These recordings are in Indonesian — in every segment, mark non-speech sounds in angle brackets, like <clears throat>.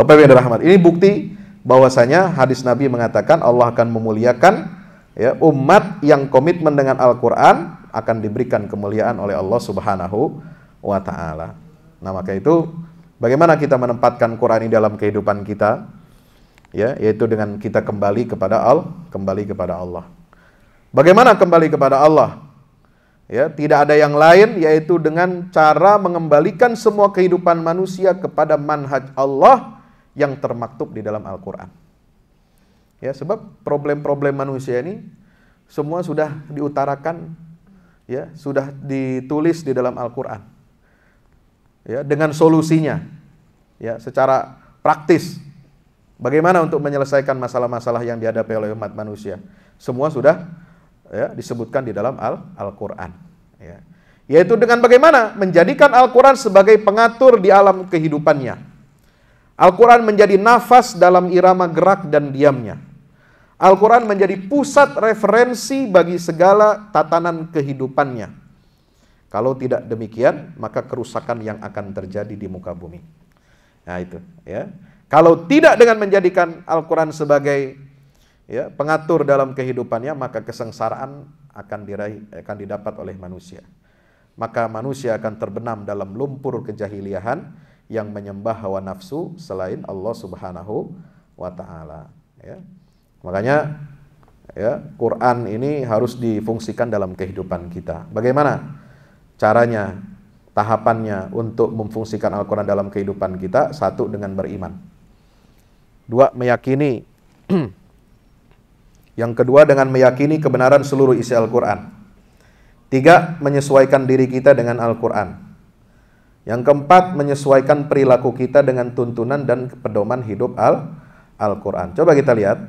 Bapak Ibu yang dirahmati, ini bukti bahwasanya hadis Nabi mengatakan Allah akan memuliakan ya, umat yang komitmen dengan Al-Qur'an akan diberikan kemuliaan oleh Allah Subhanahu wa taala. Nah, maka itu bagaimana kita menempatkan Quran ini dalam kehidupan kita? Ya, yaitu dengan kita kembali kepada Al, kembali kepada Allah. Bagaimana kembali kepada Allah? Ya, tidak ada yang lain yaitu dengan cara mengembalikan semua kehidupan manusia kepada manhaj Allah yang termaktub di dalam Al-Quran. Ya, sebab problem-problem manusia ini semua sudah diutarakan, ya, sudah ditulis di dalam Al-Quran. Ya, dengan solusinya, ya, secara praktis. Bagaimana untuk menyelesaikan masalah-masalah yang dihadapi oleh umat manusia? Semua sudah ya, disebutkan di dalam Al-Quran. ya. Yaitu dengan bagaimana menjadikan Al-Quran sebagai pengatur di alam kehidupannya Al-Quran menjadi nafas dalam irama gerak dan diamnya. Al-Quran menjadi pusat referensi bagi segala tatanan kehidupannya. Kalau tidak demikian, maka kerusakan yang akan terjadi di muka bumi. Nah itu ya. Kalau tidak dengan menjadikan Al-Quran sebagai ya, pengatur dalam kehidupannya, maka kesengsaraan akan diraih, akan didapat oleh manusia. Maka manusia akan terbenam dalam lumpur kejahiliahan, yang menyembah hawa nafsu selain Allah Subhanahu wa taala ya. Makanya ya, Quran ini harus difungsikan dalam kehidupan kita. Bagaimana caranya, tahapannya untuk memfungsikan Al-Quran dalam kehidupan kita? Satu, dengan beriman. Dua, meyakini. <clears throat> Yang kedua, dengan meyakini kebenaran seluruh isi Al-Quran. Tiga, menyesuaikan diri kita dengan Al-Quran. Yang keempat, menyesuaikan perilaku kita dengan tuntunan dan pedoman hidup Al al Coba kita lihat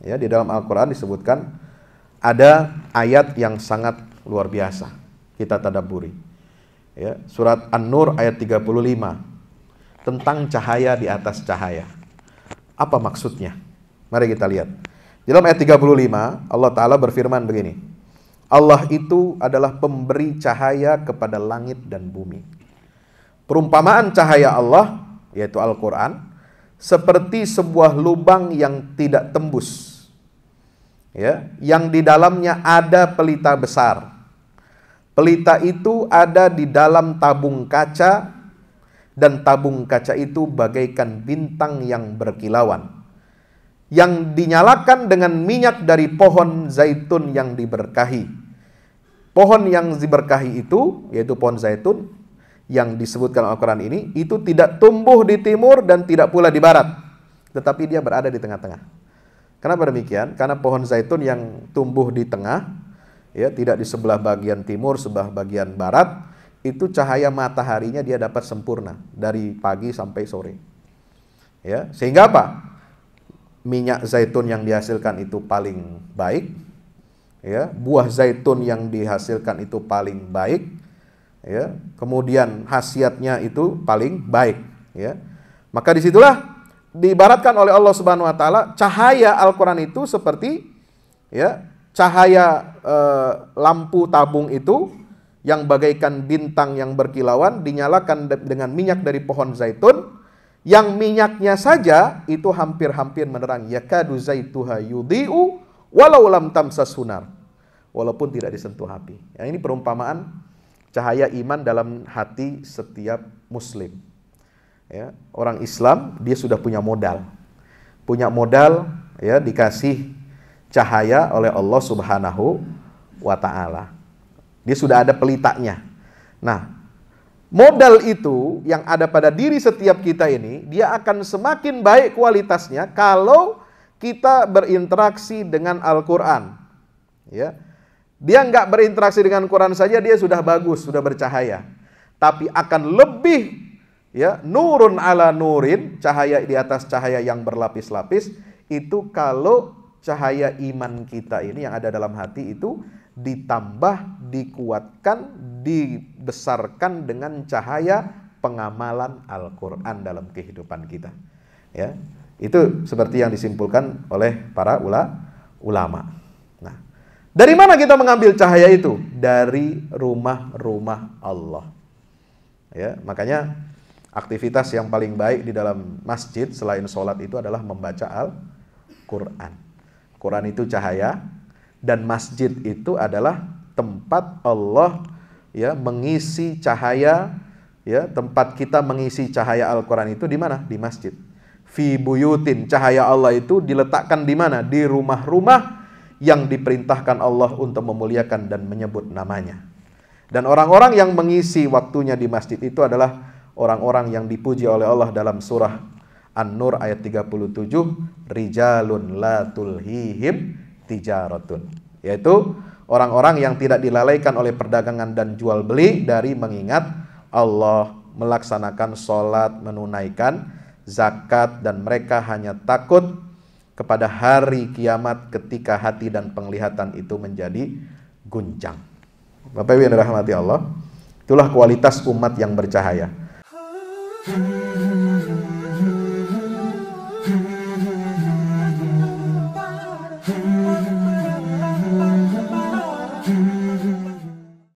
ya di dalam Al-Qur'an disebutkan ada ayat yang sangat luar biasa. Kita tadaburi. Ya, surat An-Nur ayat 35 tentang cahaya di atas cahaya. Apa maksudnya? Mari kita lihat. Di dalam ayat 35 Allah taala berfirman begini. Allah itu adalah pemberi cahaya kepada langit dan bumi Perumpamaan cahaya Allah, yaitu Al-Quran, seperti sebuah lubang yang tidak tembus, ya, yang di dalamnya ada pelita besar. Pelita itu ada di dalam tabung kaca, dan tabung kaca itu bagaikan bintang yang berkilauan, yang dinyalakan dengan minyak dari pohon zaitun yang diberkahi. Pohon yang diberkahi itu, yaitu pohon zaitun, yang disebutkan Al-Quran ini itu tidak tumbuh di timur dan tidak pula di barat. Tetapi dia berada di tengah-tengah. Kenapa demikian? Karena pohon zaitun yang tumbuh di tengah, ya tidak di sebelah bagian timur, sebelah bagian barat, itu cahaya mataharinya dia dapat sempurna dari pagi sampai sore. Ya, sehingga apa? Minyak zaitun yang dihasilkan itu paling baik, ya buah zaitun yang dihasilkan itu paling baik ya kemudian khasiatnya itu paling baik ya maka disitulah diibaratkan oleh Allah Subhanahu Wa Taala cahaya Al-Quran itu seperti ya cahaya e, lampu tabung itu yang bagaikan bintang yang berkilauan dinyalakan dengan minyak dari pohon zaitun yang minyaknya saja itu hampir-hampir menerang yakadu zaituha yudhi'u walau lam tamsas sunar walaupun tidak disentuh api. Yang ini perumpamaan cahaya iman dalam hati setiap muslim. Ya, orang Islam dia sudah punya modal. Punya modal ya dikasih cahaya oleh Allah Subhanahu wa taala. Dia sudah ada pelitanya. Nah, modal itu yang ada pada diri setiap kita ini, dia akan semakin baik kualitasnya kalau kita berinteraksi dengan Al-Qur'an. Ya dia nggak berinteraksi dengan Quran saja dia sudah bagus, sudah bercahaya. Tapi akan lebih ya nurun ala nurin, cahaya di atas cahaya yang berlapis-lapis itu kalau cahaya iman kita ini yang ada dalam hati itu ditambah, dikuatkan, dibesarkan dengan cahaya pengamalan Al-Qur'an dalam kehidupan kita. Ya. Itu seperti yang disimpulkan oleh para ulama. Dari mana kita mengambil cahaya itu? Dari rumah-rumah Allah. Ya, makanya aktivitas yang paling baik di dalam masjid selain sholat itu adalah membaca Al-Quran. Quran itu cahaya dan masjid itu adalah tempat Allah ya mengisi cahaya ya tempat kita mengisi cahaya Al-Quran itu di mana? Di masjid. Fi buyutin cahaya Allah itu diletakkan di mana? Di rumah-rumah yang diperintahkan Allah untuk memuliakan dan menyebut namanya. Dan orang-orang yang mengisi waktunya di masjid itu adalah orang-orang yang dipuji oleh Allah dalam surah An-Nur ayat 37 rijalun la tulhihim tijaratun yaitu orang-orang yang tidak dilalaikan oleh perdagangan dan jual beli dari mengingat Allah melaksanakan sholat menunaikan zakat dan mereka hanya takut kepada hari kiamat ketika hati dan penglihatan itu menjadi guncang. Bapak Ibu yang dirahmati Allah, itulah kualitas umat yang bercahaya. Hmm.